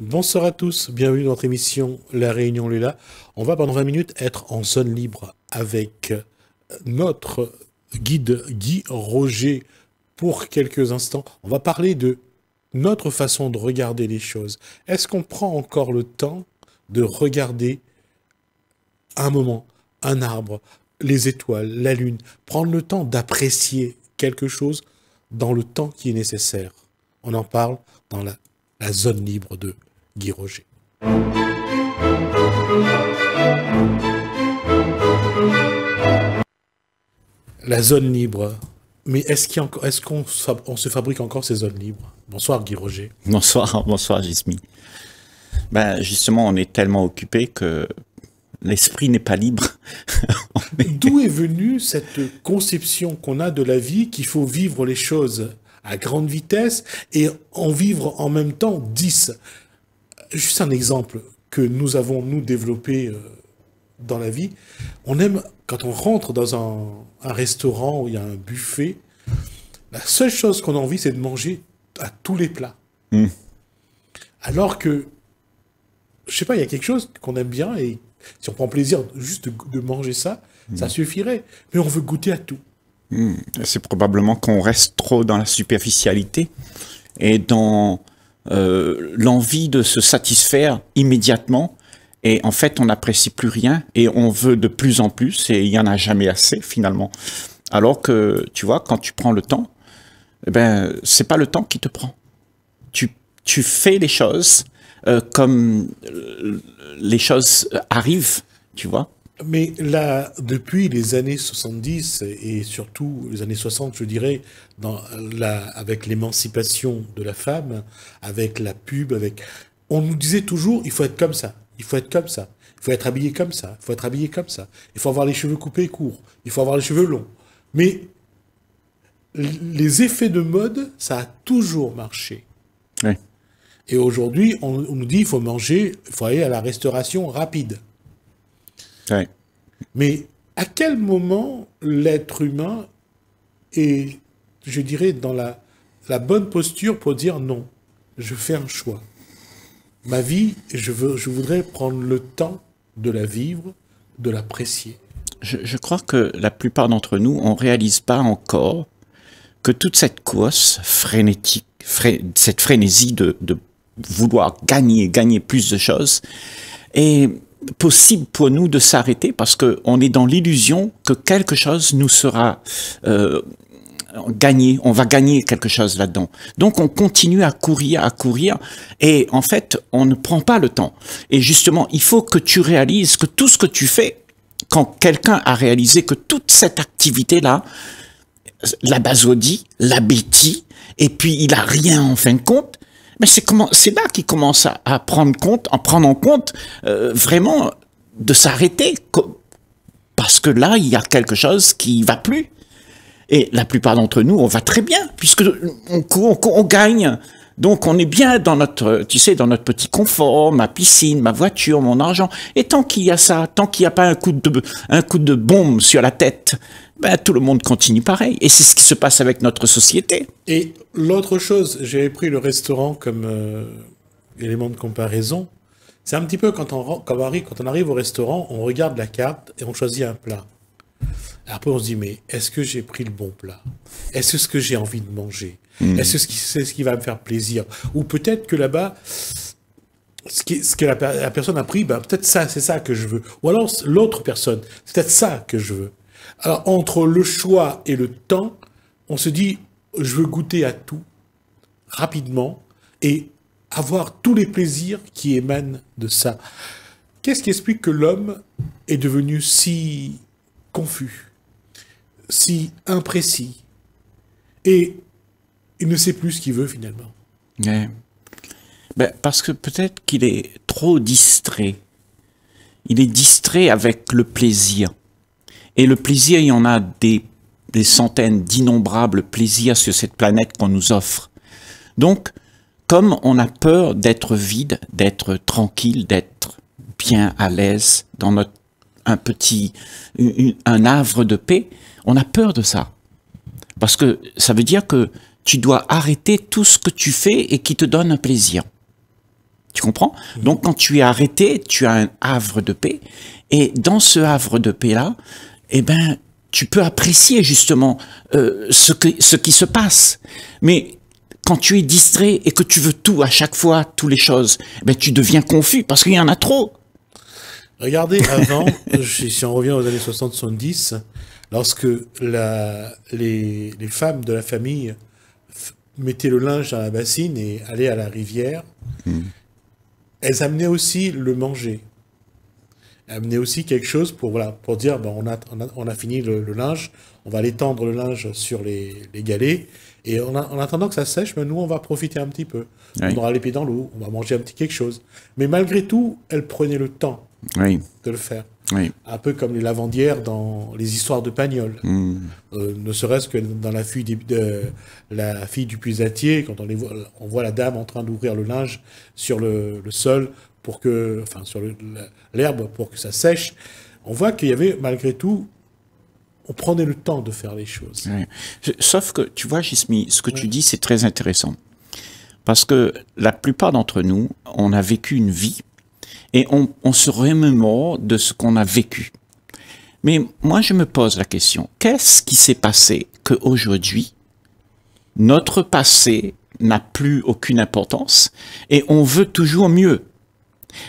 Bonsoir à tous, bienvenue dans notre émission La Réunion Lula. On va pendant 20 minutes être en zone libre avec euh, notre guide Guy Roger pour quelques instants. On va parler de notre façon de regarder les choses. Est-ce qu'on prend encore le temps de regarder un moment, un arbre, les étoiles, la lune, prendre le temps d'apprécier quelque chose dans le temps qui est nécessaire On en parle dans la, la zone libre de Guy Roger. La zone libre. Mais est-ce qu'on se fabrique encore ces zones libres Bonsoir Guy Roger. Bonsoir, bonsoir Gismi. Ben justement, on est tellement occupé que l'esprit n'est pas libre. D'où est venue cette conception qu'on a de la vie qu'il faut vivre les choses à grande vitesse et en vivre en même temps 10 juste un exemple que nous avons, nous, développé euh, dans la vie. On aime, quand on rentre dans un, restaurant où il y a un buffet, la seule chose qu'on a envie, c'est de manger à tous les plats. Hmm. Alors que, je sais pas, il y a quelque chose qu'on aime bien et si on prend plaisir juste de, manger ça, hmm. ça suffirait. Mais on veut goûter à tout. Hmm. C'est probablement qu'on reste trop dans la superficialité et dans euh, l'envie de se satisfaire immédiatement. Et en fait, on n'apprécie plus rien et on veut de plus en plus et il n'y en a jamais assez finalement. Alors que, tu vois, quand tu prends le temps, eh ben, c'est pas le temps qui te prend. Tu, fais les choses euh, comme euh, les choses arrivent, tu vois. Mais là, depuis les années 70 et surtout les années 60, je dirais, dans la, avec l'émancipation de la femme, avec la pub, avec, on nous disait toujours, il faut être comme ça, il faut être comme ça, il faut être habillé comme ça, il faut être habillé comme ça, il faut avoir les cheveux coupés et courts, il faut avoir les cheveux longs. Mais les effets de mode, ça a toujours marché. Et aujourd'hui, on, nous dit il faut manger, il faut aller à la restauration rapide. Mais à quel moment l'être humain est, je dirais, dans la, bonne posture pour dire non, je fais un choix. Ma vie, je, veux, je voudrais prendre le temps de la vivre, de l'apprécier. Je, crois que la plupart d'entre nous, on ne réalise pas encore que toute cette course frénétique, cette frénésie de, de, vouloir gagner, gagner plus de choses, est possible pour nous de s'arrêter parce qu'on est dans l'illusion que quelque chose nous sera euh, gagné, on va gagner quelque chose là-dedans. Donc on continue à courir, à courir, et en fait on ne prend pas le temps. Et justement, il faut que tu réalises que tout ce que tu fais, quand quelqu'un a réalisé que toute cette activité-là, la basodie, bêtise, et puis il a rien en fin de compte, mais c'est comment, c'est là qu'il commence à, prendre compte, en compte euh, vraiment de s'arrêter, parce que là, il y a quelque chose qui va plus. Et la plupart d'entre nous, on va très bien, puisque on, gagne. Donc on est bien dans notre, tu sais, dans notre petit confort, ma piscine, ma voiture, mon argent. Et tant qu'il y a ça, tant qu'il n'y a pas un coup de, un coup de bombe sur la tête, ben, tout le monde continue pareil. Et c'est ce qui se passe avec notre société. Et l'autre chose, j'avais pris le restaurant comme euh, élément de comparaison. C'est un petit peu quand on, quand on, arrive, quand on arrive au restaurant, on regarde la carte et on choisit un plat. Après, on se dit, mais est-ce que j'ai pris le bon plat Est-ce ce que j'ai envie de manger hmm. Est-ce que c'est ce qui va me faire plaisir Ou peut-être que là-bas, ce, ce, que la, personne a pris, ben, peut-être ça, c'est ça que je veux. Ou alors l'autre personne, c'est peut-être ça que je veux. Alors, entre le choix et le temps, on se dit, je veux goûter à tout, rapidement, et avoir tous les plaisirs qui émanent de ça. Qu'est-ce qui explique que l'homme est devenu si confus, si imprécis, et il ne sait plus ce qu'il veut finalement ben, Parce que peut-être qu'il est trop distrait. Il est distrait avec le plaisir. Et le plaisir, il y en a des, centaines, d'innombrables plaisirs sur cette planète qu'on nous offre. Donc, comme on a peur d'être vide, d'être tranquille, d'être bien à l'aise dans notre un petit un havre de paix, on a peur de ça. Parce que ça veut dire que tu dois arrêter tout ce que tu fais et qui te donne un plaisir. Tu comprends Donc quand tu es arrêté, tu as un havre de paix et dans ce havre de paix là, eh ben, tu peux apprécier justement euh, ce, qui se passe. Mais quand tu es distrait et que tu veux tout à chaque fois, toutes les choses, eh ben, tu deviens confus parce qu'il y en a trop. Regardez, avant, si on revient aux années 70 lorsque les, femmes de la famille mettaient le linge dans la bassine et allaient à la rivière, hmm. elles amenaient aussi le manger amener aussi quelque chose pour, voilà, pour dire ben, on, a, on, a, fini le, linge, on va l'étendre le linge sur les, les galets. Et on en attendant que ça sèche, ben, nous, on va profiter un petit peu. On aura les pieds dans l'eau, on va manger un petit quelque chose. Mais malgré tout, elle prenait le temps de le faire. Un peu comme les lavandières dans les histoires de Pagnol. Hmm. Euh, ne serait-ce que dans la fille, de, la fille du puisatier, quand on, les voit, on voit la dame en train d'ouvrir le linge sur le, le sol pour que, enfin, sur l'herbe pour que ça sèche, on voit qu'il y avait malgré tout on prenait le temps de faire les choses. Sauf que, tu vois, Gismi, ce que tu dis, c'est très intéressant. Parce que la plupart d'entre nous, on a vécu une vie et on, on se remémore de ce qu'on a vécu. Mais moi, je me pose la question, qu'est-ce qui s'est passé qu'aujourd'hui, notre passé n'a plus aucune importance et on veut toujours mieux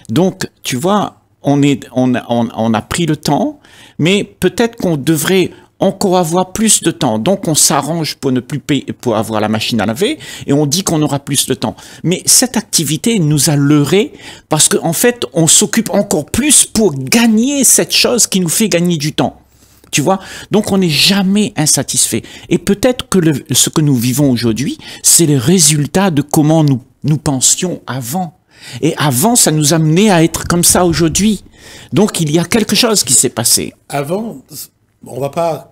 donc, tu vois, on, est, on, a pris le temps, mais peut-être qu'on devrait encore avoir plus de temps. Donc on s'arrange pour ne plus payer, pour avoir la machine à laver et on dit qu'on aura plus de temps. Mais cette activité nous a leurré parce qu'en fait, on s'occupe encore plus pour gagner cette chose qui nous fait gagner du temps. Tu vois Donc on n'est jamais insatisfait. Et peut-être que ce que nous vivons aujourd'hui, c'est le résultat de comment nous, nous pensions avant. Et avant, ça nous amenait à être comme ça aujourd'hui. Donc il y a quelque chose qui s'est passé. Avant, on ne va pas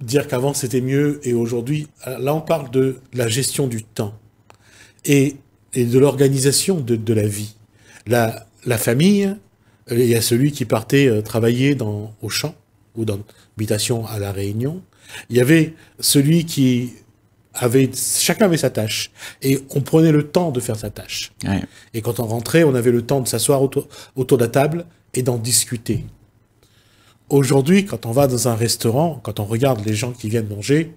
dire qu'avant c'était mieux et aujourd'hui, là on parle de la gestion du temps et, de l'organisation de, la vie. La, famille, euh, il y a celui qui partait euh, travailler dans, au champ ou dans l'habitation à La Réunion. Il y avait celui qui chacun avait sa tâche et on prenait le temps de faire sa tâche. Et quand on rentrait, on avait le temps de s'asseoir autour, de la table et d'en discuter. Aujourd'hui, quand on va dans un restaurant, quand on regarde les gens qui viennent manger,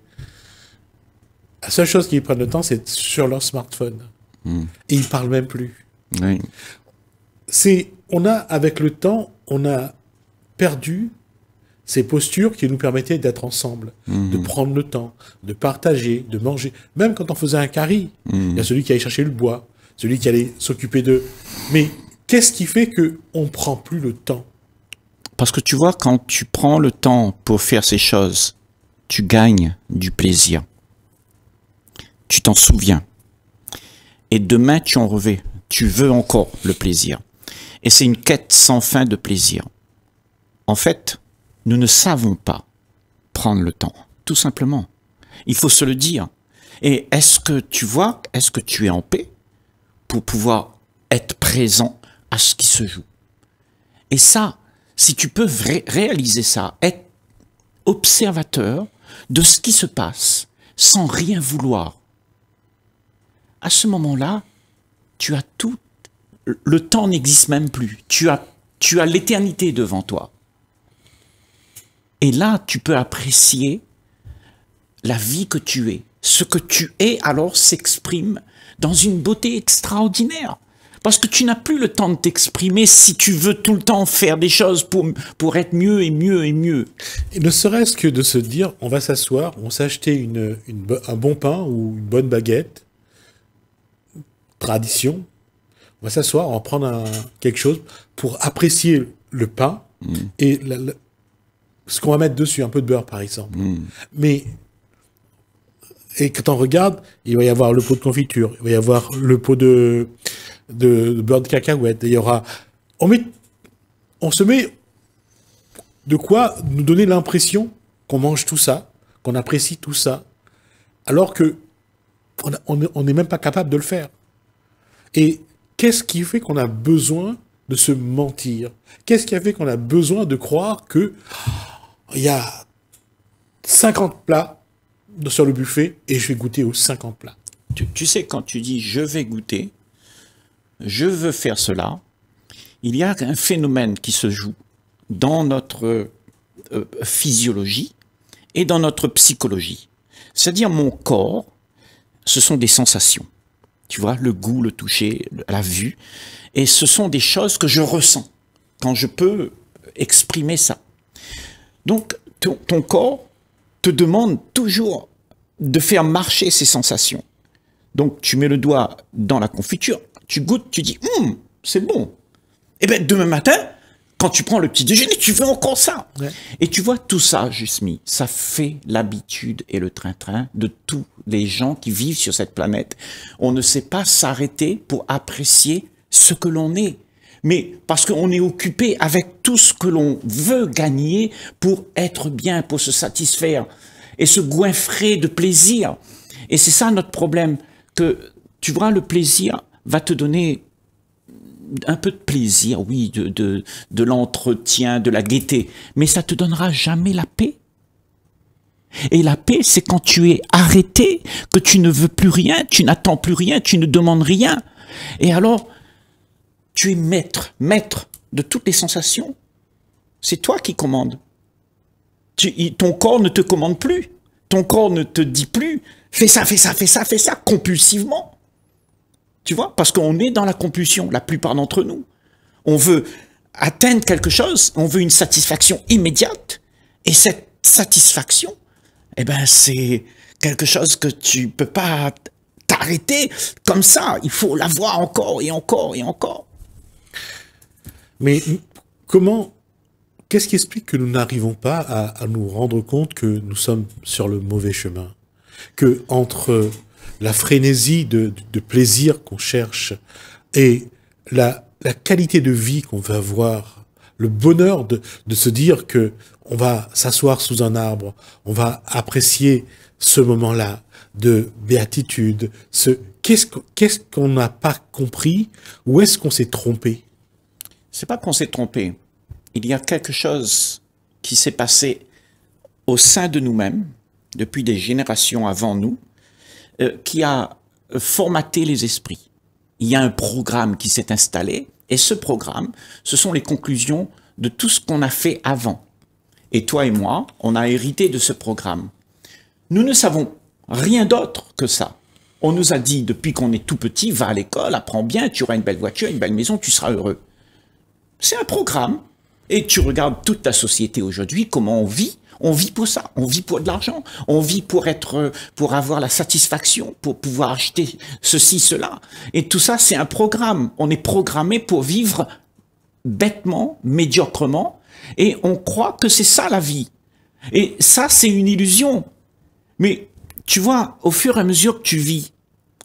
la seule chose qu'ils prennent le temps, c'est sur leur smartphone. Hmm. Et ils parlent même plus. C'est, on a, avec le temps, on a perdu ces postures qui nous permettaient d'être ensemble, de mhm. prendre le temps, de partager, de manger. Même quand on faisait un carry, il y a mhm. celui qui allait chercher le bois, celui qui allait s'occuper d'eux. Mais qu'est-ce qui fait que on prend plus le temps Parce que tu vois, quand tu prends le temps pour faire ces choses, tu gagnes du plaisir. Tu t'en souviens. Et demain, tu en revais. Tu veux encore le plaisir. Et c'est une quête sans fin de plaisir. En fait, nous ne savons pas prendre le temps, tout simplement. Il faut se le dire. Et est-ce que tu vois, est-ce que tu es en paix pour pouvoir être présent à ce qui se joue Et ça, si tu peux réaliser ça, être observateur de ce qui se passe sans rien vouloir, à ce moment-là, tu as tout. Le temps n'existe même plus. Tu as, tu as l'éternité devant toi. Et là, tu peux apprécier la vie que tu es. Ce que tu es alors s'exprime dans une beauté extraordinaire. Parce que tu n'as plus le temps de t'exprimer si tu veux tout le temps faire des choses pour, pour être mieux et mieux et mieux. Et ne serait-ce que de se dire, on va s'asseoir, on s'acheter une, un bon pain ou une bonne baguette, tradition, on va s'asseoir, on va prendre quelque chose pour apprécier le pain mm. et la, ce qu'on va mettre dessus, un peu de beurre par exemple. Hmm. Mais et quand on regarde, il va y avoir le pot de confiture, il va y avoir le pot de, beurre de cacahuète, il y aura. On, met, on se met de quoi nous donner l'impression qu'on mange tout ça, qu'on apprécie tout ça, alors que on n'est même pas capable de le faire. Et qu'est-ce qui fait qu'on a besoin de se mentir Qu'est-ce qui a fait qu'on a besoin de croire que ah, il y a 50 plats sur le buffet et je vais goûter aux 50 plats. Tu, sais, quand tu dis je vais goûter, je veux faire cela, il y a un phénomène qui se joue dans notre euh, physiologie et dans notre psychologie. C'est-à-dire mon corps, ce sont des sensations. Tu vois, le goût, le toucher, la vue. Et ce sont des choses que je ressens quand je peux exprimer ça. Donc, ton, corps te demande toujours de faire marcher ses sensations. Donc, tu mets le doigt dans la confiture, tu goûtes, tu dis, hum, c'est bon. Et eh bien, demain matin, quand tu prends le petit déjeuner, tu fais encore ça. Et tu vois, tout ça, Jusmi, ça fait l'habitude et le train-train de tous les gens qui vivent sur cette planète. On ne sait pas s'arrêter pour apprécier ce que l'on est mais parce qu'on est occupé avec tout ce que l'on veut gagner pour être bien, pour se satisfaire, et se goinfrer de plaisir. Et c'est ça notre problème, que tu vois, le plaisir va te donner un peu de plaisir, oui, de, de l'entretien, de la gaieté, mais ça te donnera jamais la paix. Et la paix, c'est quand tu es arrêté, que tu ne veux plus rien, tu n'attends plus rien, tu ne demandes rien. Et alors, tu es maître, maître de toutes les sensations. C'est toi qui commandes. Tu, ton corps ne te commande plus. Ton corps ne te dit plus fais ça, fais ça, fais ça, fais ça, compulsivement. Tu vois Parce qu'on est dans la compulsion, la plupart d'entre nous. On veut atteindre quelque chose, on veut une satisfaction immédiate. Et cette satisfaction, eh ben, c'est quelque chose que tu peux pas t'arrêter comme ça. Il faut la voir encore et encore et encore. Mais comment, qu'est-ce qui explique que nous n'arrivons pas à, nous rendre compte que nous sommes sur le mauvais chemin Que entre la frénésie de, plaisir qu'on cherche et la, qualité de vie qu'on va avoir, le bonheur de, se dire que on va s'asseoir sous un arbre, on va apprécier ce moment-là de béatitude, ce qu'est-ce qu'on n'a pas compris, où est-ce qu'on s'est trompé c'est pas qu'on s'est trompé. Il y a quelque chose qui s'est passé au sein de nous-mêmes, depuis des générations avant nous, euh, qui a formaté les esprits. Il y a un programme qui s'est installé, et ce programme, ce sont les conclusions de tout ce qu'on a fait avant. Et toi et moi, on a hérité de ce programme. Nous ne savons rien d'autre que ça. On nous a dit depuis qu'on est tout petit, va à l'école, apprends bien, tu auras une belle voiture, une belle maison, tu seras heureux. C'est un programme. Et tu regardes toute la société aujourd'hui, comment on vit. On vit pour ça, on vit pour de l'argent, on vit pour être, pour avoir la satisfaction, pour pouvoir acheter ceci, cela. Et tout ça, c'est un programme. On est programmé pour vivre bêtement, médiocrement, et on croit que c'est ça la vie. Et ça, c'est une illusion. Mais tu vois, au fur et à mesure que tu vis,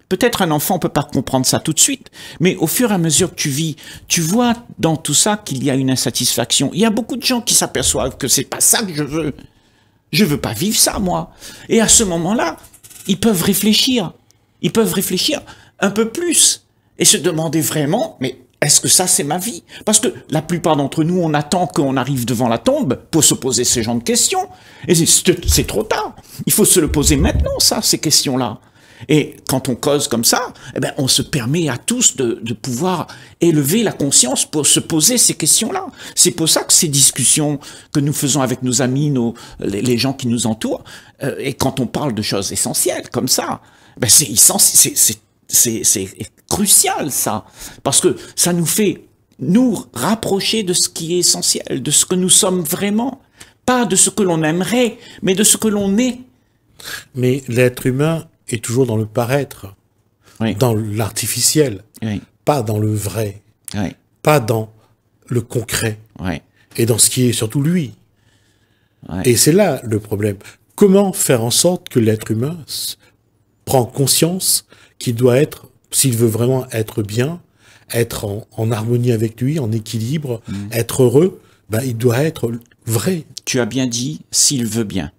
Peut-être un enfant peut pas comprendre ça tout de suite, mais au fur et à mesure que tu vis, tu vois dans tout ça qu'il y a une insatisfaction. Il y a beaucoup de gens qui s'aperçoivent que c'est pas ça que je veux. Je veux pas vivre ça, moi. Et à ce moment-là, ils peuvent réfléchir. Ils peuvent réfléchir un peu plus et se demander vraiment, mais est-ce que ça c'est ma vie Parce que la plupart d'entre nous, on attend qu'on arrive devant la tombe pour se poser ces genres de questions. Et c'est trop tard. Il faut se le poser maintenant, ça, ces questions-là. Et quand on cause comme ça, eh ben, on se permet à tous de, pouvoir élever la conscience pour se poser ces questions-là. C'est pour ça que ces discussions que nous faisons avec nos amis, nos, les, gens qui nous entourent, euh, et quand on parle de choses essentielles comme ça, eh ben c'est crucial ça, parce que ça nous fait nous rapprocher de ce qui est essentiel, de ce que nous sommes vraiment, pas de ce que l'on aimerait, mais de ce que l'on est. Mais l'être humain est toujours dans le paraître, dans l'artificiel, pas dans le vrai, pas dans le concret, et dans ce qui est surtout lui. Et c'est là le problème. Comment faire en sorte que l'être humain prend conscience qu'il doit être, s'il veut vraiment être bien, être en, harmonie avec lui, en équilibre, mm. être heureux, ben, il doit être vrai. Tu as bien dit, s'il veut bien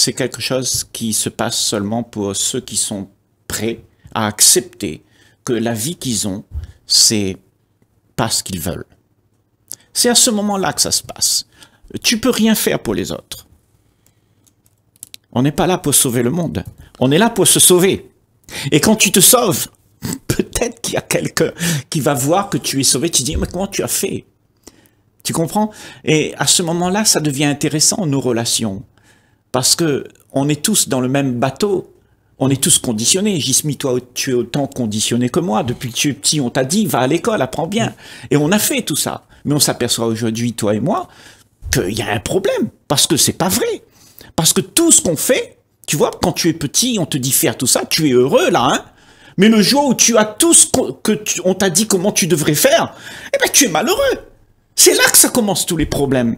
c'est quelque chose qui se passe seulement pour ceux qui sont prêts à accepter que la vie qu'ils ont, c'est pas ce qu'ils veulent. C'est à ce moment-là que ça se passe. Tu peux rien faire pour les autres. On n'est pas là pour sauver le monde. On est là pour se sauver. Et quand tu te sauves, peut-être qu'il y a quelqu'un qui va voir que tu es sauvé. Tu dis, mais comment tu as fait? Tu comprends? Et à ce moment-là, ça devient intéressant, nos relations parce que on est tous dans le même bateau. On est tous conditionnés. Jismi, toi, tu es autant conditionné que moi. Depuis que tu es petit, on t'a dit, va à l'école, apprends bien. Et on a fait tout ça. Mais on s'aperçoit aujourd'hui, toi et moi, qu'il y a un problème. Parce que c'est pas vrai. Parce que tout ce qu'on fait, tu vois, quand tu es petit, on te dit faire tout ça, tu es heureux là, hein. Mais le jour où tu as tout ce que on t'a dit comment tu devrais faire, eh ben, tu es malheureux. C'est là que ça commence tous les problèmes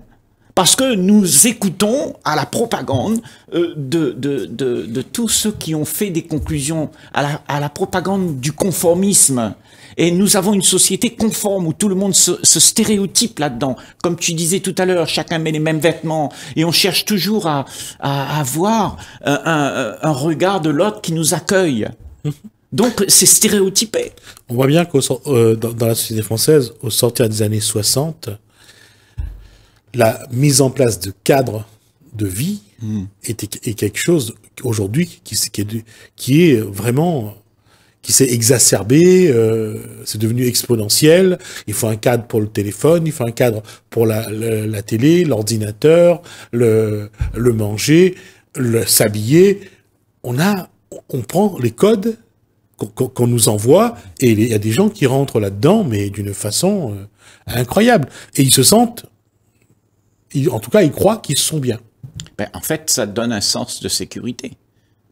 parce que nous écoutons à la propagande euh, de, de, de, tous ceux qui ont fait des conclusions, à la, à la, propagande du conformisme. Et nous avons une société conforme où tout le monde se, stéréotype là-dedans. Comme tu disais tout à l'heure, chacun met les mêmes vêtements et on cherche toujours à, avoir euh, un, euh, un, regard de l'autre qui nous accueille. Donc c'est stéréotypé. On voit bien que dans, la société française, au sortir des années 60, la mise en place de cadres de vie hmm. est, quelque chose aujourd'hui qui, qui, est, vraiment qui s'est exacerbé, euh, c'est devenu exponentiel. Il faut un cadre pour le téléphone, il faut un cadre pour la, télé, l'ordinateur, le, manger, le s'habiller. On a, on prend les codes qu'on nous envoie et il y a des gens qui rentrent là-dedans, mais d'une façon euh, incroyable. Et ils se sentent en tout cas, ils croient qu'ils sont bien. Ben, en fait, ça donne un sens de sécurité.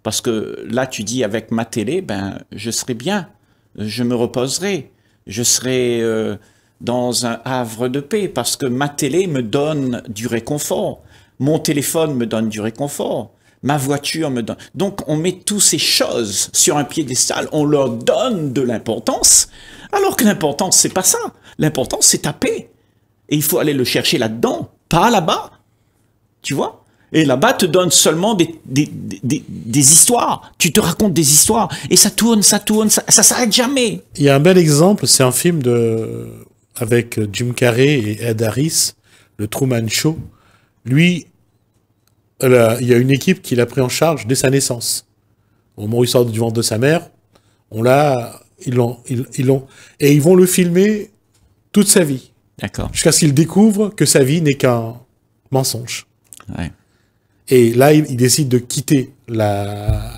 Parce que là, tu dis avec ma télé, ben, je serai bien, je me reposerai, je serai euh, dans un havre de paix, parce que ma télé me donne du réconfort, mon téléphone me donne du réconfort, ma voiture me donne. Donc on met toutes ces choses sur un piédestal, on leur donne de l'importance, alors que l'importance, c'est pas ça. L'importance, c'est ta paix. Et il faut aller le chercher là-dedans pas là-bas. Tu vois Et là-bas te donne seulement des, histoires. Tu te racontes des histoires. Et ça tourne, ça tourne, ça, ça s'arrête jamais. Il y a un bel exemple, c'est un film de avec euh, Jim Carrey et Ed Harris, le Truman Show. Lui, il y a une équipe qui l'a pris en charge dès sa naissance. Au moment où il sort du ventre de sa mère, on l'a, ils l'ont, ils l'ont, et ils vont le filmer toute sa vie. Jusqu'à ce qu'il découvre que sa vie n'est qu'un mensonge. Et là, il, décide de quitter la,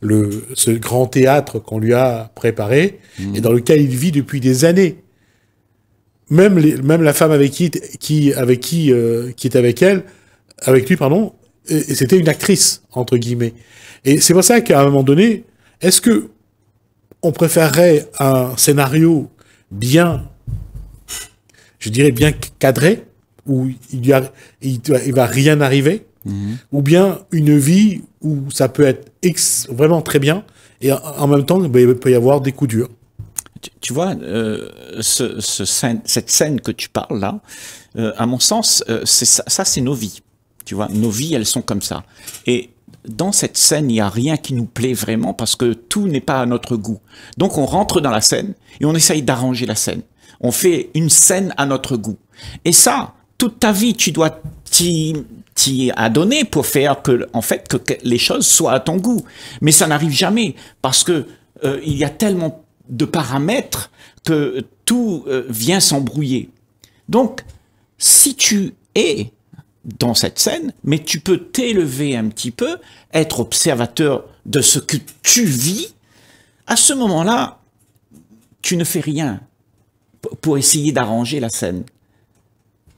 le, ce grand théâtre qu'on lui a préparé mhm. et dans lequel il vit depuis des années. Même, même la femme avec qui, qui, avec qui, euh, qui est avec elle, avec lui, pardon, c'était une actrice, entre guillemets. Et c'est pour ça qu'à un moment donné, est-ce que on préférerait un scénario bien je dirais bien cadré, où il, y a, il, va rien arriver, mhm. ou bien une vie où ça peut être ex, vraiment très bien, et en même temps, ben, il peut y avoir des coups durs. Tu, vois, euh, cette scène que tu parles là, euh, à mon sens, euh, ça, ça c'est nos vies. Tu vois, nos vies, elles sont comme ça. Et dans cette scène, il n'y a rien qui nous plaît vraiment parce que tout n'est pas à notre goût. Donc on rentre dans la scène et on essaye d'arranger la scène. On fait une scène à notre goût. Et ça, toute ta vie, tu dois t'y adonner pour faire que, en fait, que les choses soient à ton goût. Mais ça n'arrive jamais parce qu'il euh, y a tellement de paramètres que tout euh, vient s'embrouiller. Donc, si tu es dans cette scène, mais tu peux t'élever un petit peu, être observateur de ce que tu vis, à ce moment-là, tu ne fais rien pour essayer d'arranger la scène.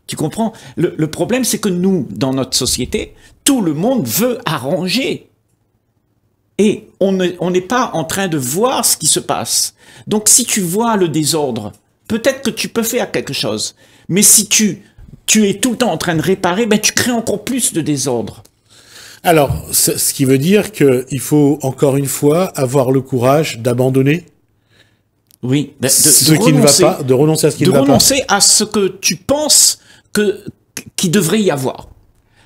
Tu comprends le, problème, c'est que nous, dans notre société, tout le monde veut arranger. Et on n'est pas en train de voir ce qui se passe. Donc si tu vois le désordre, peut-être que tu peux faire quelque chose. Mais si tu, tu es tout le temps en train de réparer, ben, tu crées encore plus de désordre. Alors, ce qui veut dire qu'il faut, encore une fois, avoir le courage d'abandonner oui, de, ce qui renoncer, ne va pas, de renoncer à ce que tu penses que qui devrait y avoir.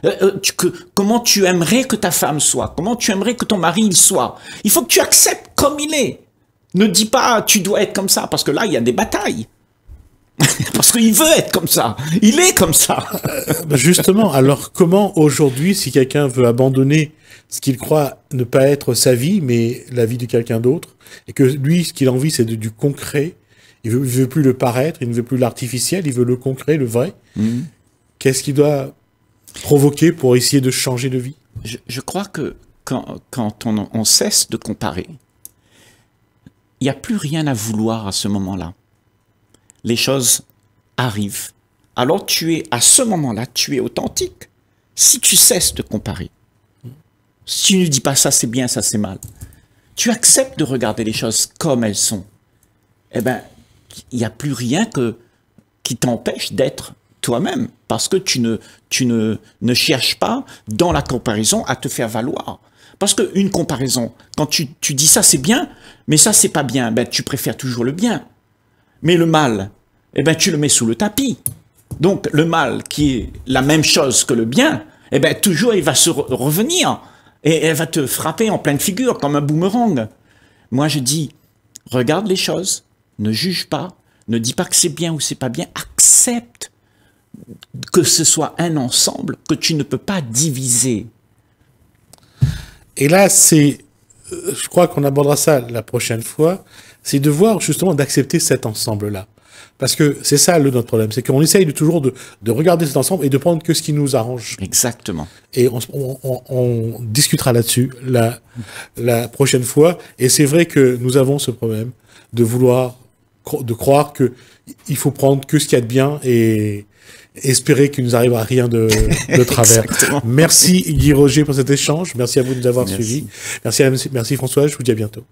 Euh, euh, comment tu aimerais que ta femme soit, comment tu aimerais que ton mari il soit. Il faut que tu acceptes comme il est. Ne dis pas tu dois être comme ça parce que là il y a des batailles. Parce qu'il veut être comme ça. Il est comme ça. Euh, bah, justement, alors comment aujourd'hui, si quelqu'un veut abandonner ce qu'il croit ne pas être sa vie, mais la vie de quelqu'un d'autre, et que lui, ce qu'il a envie, c'est du concret, il ne veut, plus le paraître, il ne veut plus l'artificiel, il veut le concret, le vrai, mhm. qu'est-ce qu'il doit provoquer pour essayer de changer de vie je, crois que quand, on cesse de comparer, il n'y a plus rien à vouloir à ce moment-là les choses arrivent. Alors tu es, à ce moment-là, tu es authentique. Si tu cesses de comparer, si tu ne dis pas ça c'est bien, ça c'est mal, tu acceptes de regarder les choses comme elles sont, eh bien, il n'y a plus rien que, qui t'empêche d'être toi-même, parce que tu, ne, ne, ne cherches pas dans la comparaison à te faire valoir. Parce qu'une comparaison, quand tu, dis ça c'est bien, mais ça c'est pas bien, ben, tu préfères toujours le bien. Mais le mal, eh ben, tu le mets sous le tapis. Donc le mal, qui est la même chose que le bien, eh ben, toujours il va se revenir. Et elle va te frapper en pleine figure, comme un boomerang. Moi, je dis, regarde les choses, ne juge pas, ne dis pas que c'est bien ou c'est pas bien, accepte que ce soit un ensemble que tu ne peux pas diviser. Et là, c'est euh, je crois qu'on abordera ça la prochaine fois, c'est de voir justement d'accepter cet ensemble-là. Parce que c'est ça le, notre problème, c'est qu'on essaye de, toujours de, de, regarder cet ensemble et de prendre que ce qui nous arrange. Exactement. Et on, on, on discutera là-dessus la, la prochaine fois. Et c'est vrai que nous avons ce problème de vouloir, de croire que il faut prendre que ce qu'il y a de bien et, espérer qu'il ne nous arrive rien de, travers. merci Guy Roger pour cet échange. Merci à vous de nous avoir suivis. Merci, à, merci François. Je vous dis à bientôt.